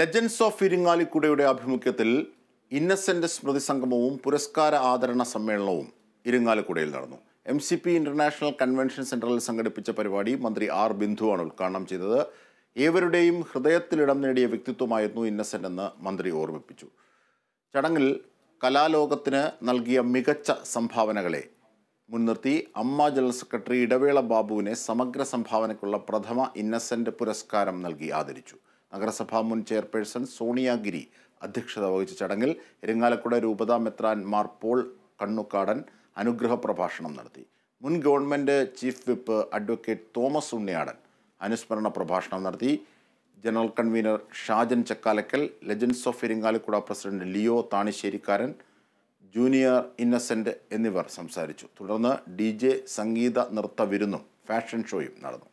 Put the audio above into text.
legends of ഇരിങ്ങാലിക്കുടയുടെ ആഭിമുഖ്യത്തിൽ innocent സ്മൃതി സംഗമവും പുരസ്കാര ആദരണ സമ്മേളനവും ഇരിങ്ങാലിക്കുടയിൽ നടന്നു M C P international convention സെൻറ്ററിൽ സംഘടിപ്പിച്ച പരിപാടി മന്ത്രി ആർ ബിന്ദുവാണ് ഉദ്ഘാടനം ചെയ്തത് ഏവരുടെയും ഹൃദയത്തിലിടം നേടിയ വ്യക്തിത്വമായിരുന്നു ഇന്നസെൻ്റ് എന്ന് മന്ത്രി ഓർമ്മിപ്പിച്ചു ചടങ്ങിൽ കലാലോകത്തിന് നൽകിയ മികച്ച സംഭാവനകളെ മുൻനിർത്തി അമ്മ ജനറൽ സെക്രട്ടറി ഇടവേള ബാബുവിനെ സമഗ്ര സംഭാവനയ്ക്കുള്ള പ്രഥമ ഇന്നസെൻ്റ് പുരസ്കാരം നൽകി ആദരിച്ചു നഗരസഭാ മുൻ ചെയർപേഴ്സൺ സോണിയാഗിരി അധ്യക്ഷത വഹിച്ച ചടങ്ങിൽ ഇരിങ്ങാലക്കുട രൂപതാ മെത്രാൻ മാർ പോൾ കണ്ണുക്കാടൻ അനുഗ്രഹ പ്രഭാഷണം നടത്തി മുൻ government chief whip advocate Thomas Unniyadan അനുസ്മരണ പ്രഭാഷണം നടത്തി general convener Shajan Chakkalakkal legends of Irinjalakuda president Leo Thanisserikkaran junior Innocent എന്നിവർ സംസാരിച്ചു തുടർന്ന് ഡി ജെ സംഗീത നൃത്ത വിരുന്നും ഫാഷൻ ഷോയും നടന്നു